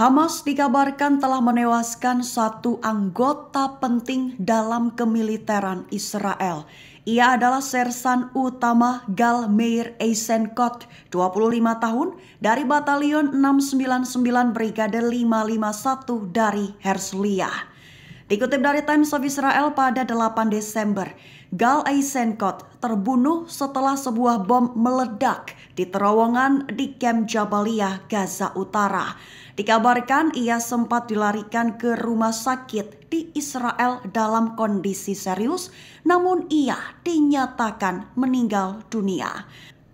Hamas dikabarkan telah menewaskan satu anggota penting dalam kemiliteran Israel. Ia adalah Sersan Utama Gal Meir Eisenkot, 25 tahun, dari Batalion 699 Brigade 551 dari Herzliya. Dikutip dari Times of Israel pada 8 Desember, Gal Eisenkot terbunuh setelah sebuah bom meledak di terowongan di Camp Jabalia, Gaza Utara. Dikabarkan ia sempat dilarikan ke rumah sakit di Israel dalam kondisi serius, namun ia dinyatakan meninggal dunia.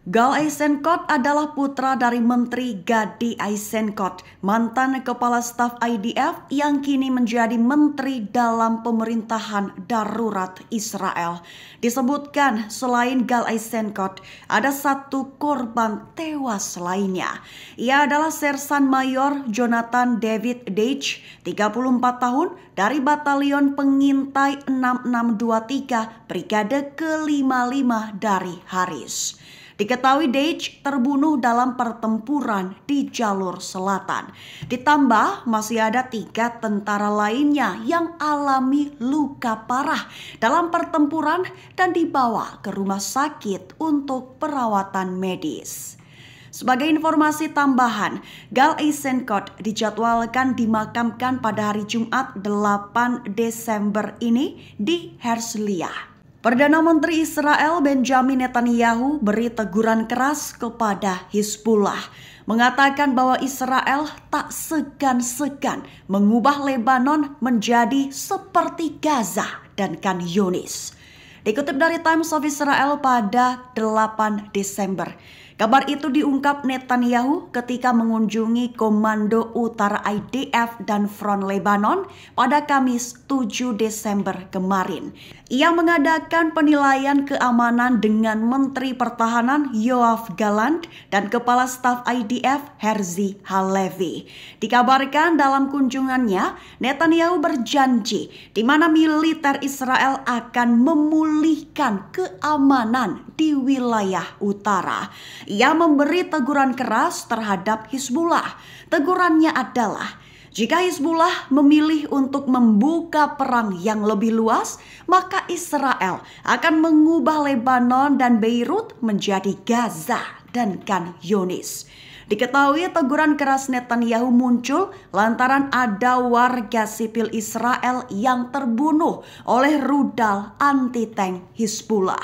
Gal Eisenkot adalah putra dari Menteri Gadi Eisenkot, mantan Kepala Staf IDF yang kini menjadi Menteri dalam Pemerintahan Darurat Israel. Disebutkan selain Gal Eisenkot, ada satu korban tewas lainnya. Ia adalah Sersan Mayor Jonathan David Deitch, 34 tahun, dari Batalion Pengintai 6623, Brigade ke-55 dari Haris. Diketahui Deitch terbunuh dalam pertempuran di jalur selatan. Ditambah masih ada tiga tentara lainnya yang alami luka parah dalam pertempuran dan dibawa ke rumah sakit untuk perawatan medis. Sebagai informasi tambahan, Gal Eisenkot dijadwalkan dimakamkan pada hari Jumat 8 Desember ini di Herzliya. Perdana Menteri Israel Benjamin Netanyahu beri teguran keras kepada Hizbullah, mengatakan bahwa Israel tak segan-segan mengubah Lebanon menjadi seperti Gaza dan Kan Yunis. Dikutip dari Times of Israel pada 8 Desember. Kabar itu diungkap Netanyahu ketika mengunjungi Komando Utara IDF dan Front Lebanon pada Kamis 7 Desember kemarin. Ia mengadakan penilaian keamanan dengan Menteri Pertahanan Yoav Galant dan Kepala Staf IDF Herzi Halevi. Dikabarkan dalam kunjungannya, Netanyahu berjanji di mana militer Israel akan memulihkan keamanan di wilayah utara. Ia memberi teguran keras terhadap Hizbullah. Tegurannya adalah, jika Hizbullah memilih untuk membuka perang yang lebih luas, maka Israel akan mengubah Lebanon dan Beirut menjadi Gaza dan Kan Yunis. Diketahui teguran keras Netanyahu muncul lantaran ada warga sipil Israel yang terbunuh oleh rudal anti-tank Hizbullah.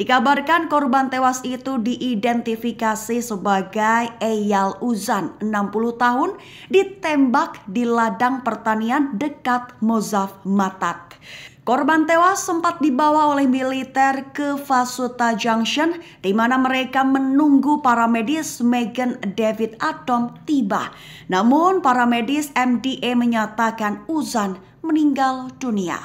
Dikabarkan korban tewas itu diidentifikasi sebagai Eyal Uzan, 60 tahun, ditembak di ladang pertanian dekat Mozaf Matat. Korban tewas sempat dibawa oleh militer ke Fasuta Junction di mana mereka menunggu para medis Megan David Atom tiba. Namun para medis MDA menyatakan Uzan meninggal dunia.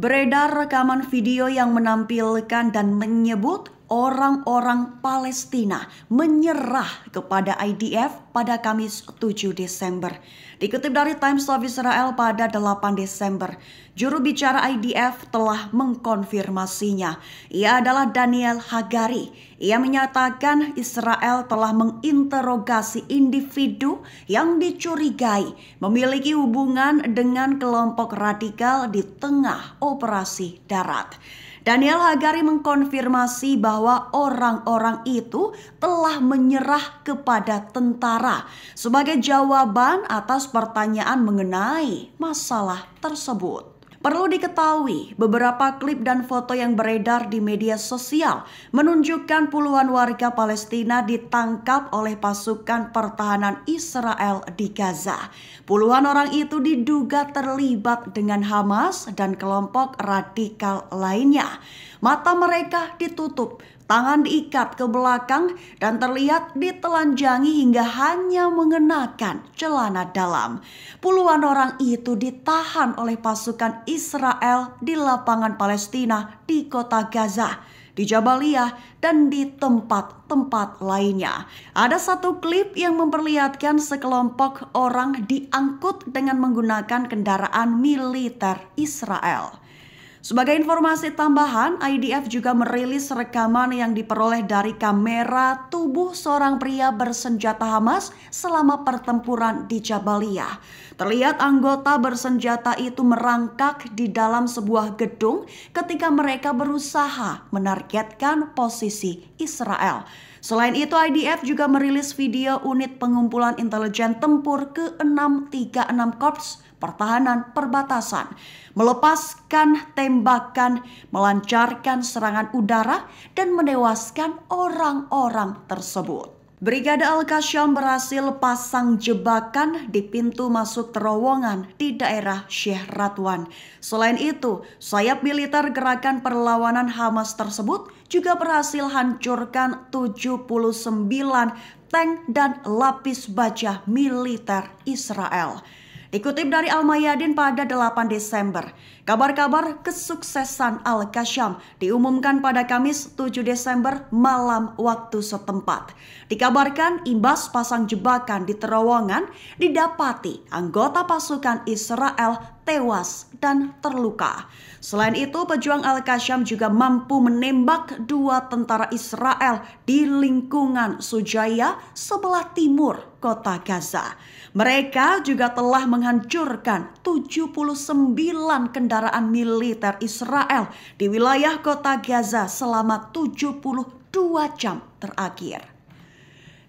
Beredar rekaman video yang menampilkan dan menyebut orang-orang Palestina menyerah kepada IDF pada Kamis 7 Desember. Dikutip dari Times of Israel pada 8 Desember, juru bicara IDF telah mengkonfirmasinya. Ia adalah Daniel Hagari. Ia menyatakan Israel telah menginterogasi individu yang dicurigai memiliki hubungan dengan kelompok radikal di tengah operasi darat. Daniel Hagari mengkonfirmasi bahwa orang-orang itu telah menyerah kepada tentara sebagai jawaban atas pertanyaan mengenai masalah tersebut. Perlu diketahui, beberapa klip dan foto yang beredar di media sosial menunjukkan puluhan warga Palestina ditangkap oleh pasukan pertahanan Israel di Gaza. Puluhan orang itu diduga terlibat dengan Hamas dan kelompok radikal lainnya. Mata mereka ditutup tangan diikat ke belakang dan terlihat ditelanjangi hingga hanya mengenakan celana dalam. Puluhan orang itu ditahan oleh pasukan Israel di lapangan Palestina di kota Gaza di Jabalia dan di tempat-tempat lainnya. Ada satu klip yang memperlihatkan sekelompok orang diangkut dengan menggunakan kendaraan militer Israel. Sebagai informasi tambahan, IDF juga merilis rekaman yang diperoleh dari kamera tubuh seorang pria bersenjata Hamas selama pertempuran di Jabalia. Terlihat anggota bersenjata itu merangkak di dalam sebuah gedung ketika mereka berusaha menargetkan posisi Israel. Selain itu, IDF juga merilis video unit pengumpulan intelijen tempur ke-636 Korps pertahanan perbatasan, melepaskan tembakan, melancarkan serangan udara, dan menewaskan orang-orang tersebut. Brigade Al-Qasyam berhasil pasang jebakan di pintu masuk terowongan di daerah Syekh Ratwan. Selain itu, sayap militer gerakan perlawanan Hamas tersebut juga berhasil hancurkan 79 tank dan lapis baja militer Israel. Dikutip dari Al-Mayadin pada 8 Desember, kabar-kabar kesuksesan al qasyam diumumkan pada Kamis 7 Desember malam waktu setempat. Dikabarkan imbas pasang jebakan di terowongan didapati anggota pasukan Israel tewas dan terluka. Selain itu, pejuang Al-Qassam juga mampu menembak dua tentara Israel di lingkungan Sujaya sebelah timur kota Gaza. Mereka juga telah menghancurkan 79 kendaraan militer Israel di wilayah kota Gaza selama 72 jam terakhir.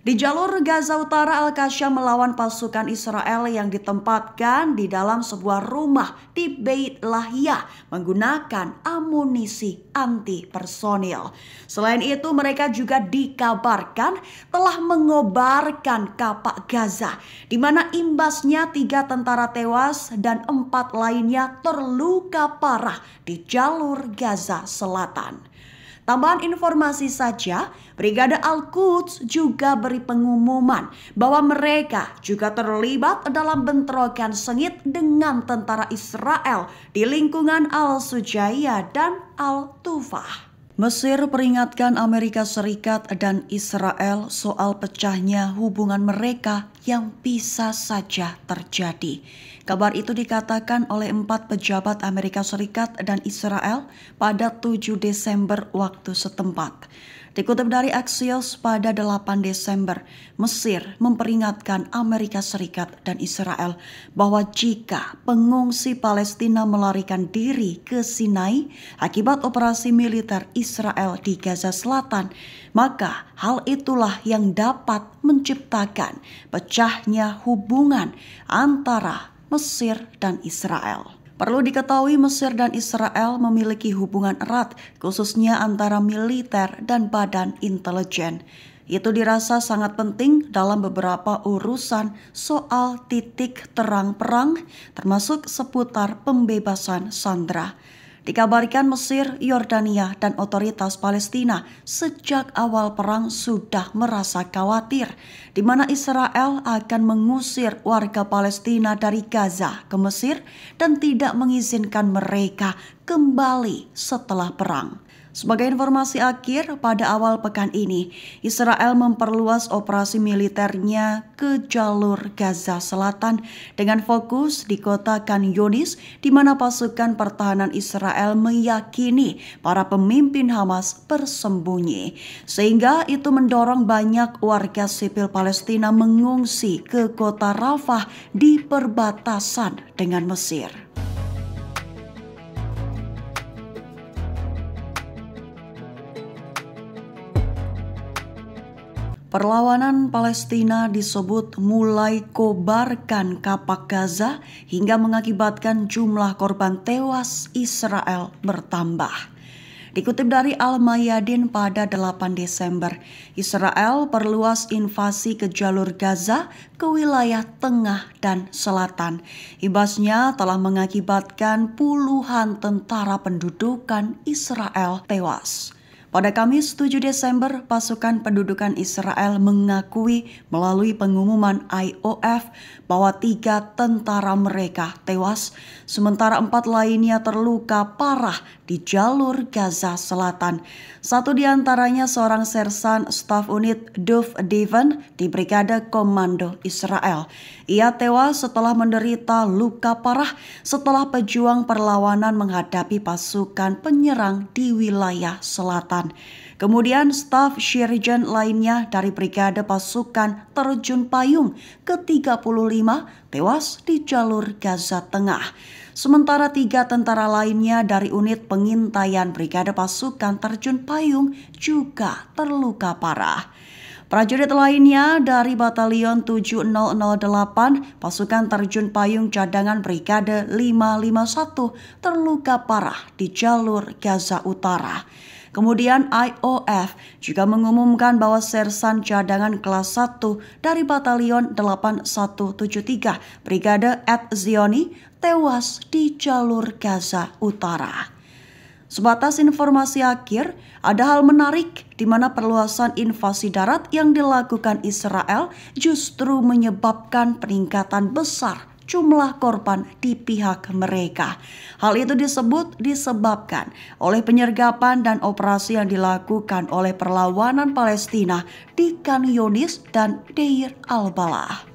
Di jalur Gaza Utara, Al-Qasya melawan pasukan Israel yang ditempatkan di dalam sebuah rumah di Beit Lahia menggunakan amunisi anti personil. Selain itu, mereka juga dikabarkan telah mengobarkan kapak Gaza, di mana imbasnya tiga tentara tewas dan empat lainnya terluka parah di jalur Gaza Selatan. Tambahan informasi saja, Brigade Al-Quds juga beri pengumuman bahwa mereka juga terlibat dalam bentrokan sengit dengan tentara Israel di lingkungan Al-Sujaya dan Al-Tufah. Mesir peringatkan Amerika Serikat dan Israel soal pecahnya hubungan mereka yang bisa saja terjadi. Kabar itu dikatakan oleh empat pejabat Amerika Serikat dan Israel pada 7 Desember waktu setempat. Dikutip dari Axios pada 8 Desember, Mesir memperingatkan Amerika Serikat dan Israel bahwa jika pengungsi Palestina melarikan diri ke Sinai akibat operasi militer Israel di Gaza Selatan, maka hal itulah yang dapat menciptakan pecahnya hubungan antara Mesir dan Israel. Perlu diketahui Mesir dan Israel memiliki hubungan erat khususnya antara militer dan badan intelijen. Itu dirasa sangat penting dalam beberapa urusan soal titik terang perang termasuk seputar pembebasan Sandra. Dikabarkan Mesir, Yordania, dan otoritas Palestina sejak awal perang sudah merasa khawatir di mana Israel akan mengusir warga Palestina dari Gaza ke Mesir dan tidak mengizinkan mereka kembali setelah perang. Sebagai informasi akhir, pada awal pekan ini, Israel memperluas operasi militernya ke jalur Gaza Selatan dengan fokus di kota Khan Yunis, di mana pasukan pertahanan Israel meyakini para pemimpin Hamas bersembunyi. Sehingga itu mendorong banyak warga sipil Palestina mengungsi ke kota Rafah di perbatasan dengan Mesir. Perlawanan Palestina disebut mulai kobarkan kapak Gaza hingga mengakibatkan jumlah korban tewas Israel bertambah. Dikutip dari Al-Mayadin pada 8 Desember, Israel perluas invasi ke jalur Gaza ke wilayah tengah dan selatan. Ibasnya telah mengakibatkan puluhan tentara pendudukan Israel tewas. Pada Kamis 7 Desember, pasukan pendudukan Israel mengakui melalui pengumuman IOF bahwa tiga tentara mereka tewas, sementara empat lainnya terluka parah di jalur Gaza Selatan. Satu di antaranya seorang sersan staf unit Dove Devon di Brigade Komando Israel. Ia tewas setelah menderita luka parah setelah pejuang perlawanan menghadapi pasukan penyerang di wilayah selatan. Selatan. Kemudian staf Syirjen lainnya dari Brigade Pasukan Terjun Payung ke-35 tewas di jalur Gaza Tengah. Sementara tiga tentara lainnya dari unit pengintaian Brigade Pasukan Terjun Payung juga terluka parah. Prajurit lainnya dari Batalion 7008 pasukan terjun payung cadangan Brigade 551 terluka parah di jalur Gaza Utara. Kemudian IOF juga mengumumkan bahwa Sersan Cadangan Kelas 1 dari Batalion 8173 Brigade Zioni tewas di jalur Gaza Utara. Sebatas informasi akhir, ada hal menarik di mana perluasan invasi darat yang dilakukan Israel justru menyebabkan peningkatan besar jumlah korban di pihak mereka. Hal itu disebut disebabkan oleh penyergapan dan operasi yang dilakukan oleh perlawanan Palestina di Kan Yunis dan Deir al-Balah.